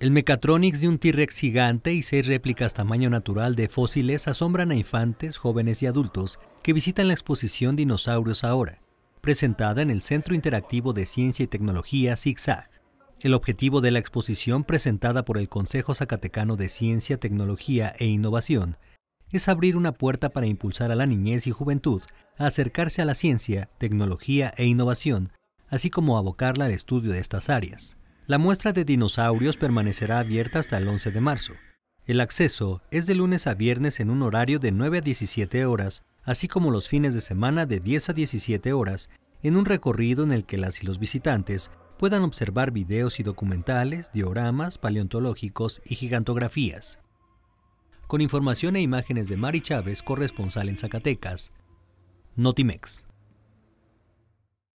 El mecatronics de un T-Rex gigante y seis réplicas tamaño natural de fósiles asombran a infantes, jóvenes y adultos que visitan la exposición Dinosaurios Ahora, presentada en el Centro Interactivo de Ciencia y Tecnología ZigZag. El objetivo de la exposición presentada por el Consejo Zacatecano de Ciencia, Tecnología e Innovación es abrir una puerta para impulsar a la niñez y juventud a acercarse a la ciencia, tecnología e innovación, así como abocarla al estudio de estas áreas. La muestra de dinosaurios permanecerá abierta hasta el 11 de marzo. El acceso es de lunes a viernes en un horario de 9 a 17 horas, así como los fines de semana de 10 a 17 horas, en un recorrido en el que las y los visitantes puedan observar videos y documentales, dioramas, paleontológicos y gigantografías. Con información e imágenes de Mari Chávez, corresponsal en Zacatecas, Notimex.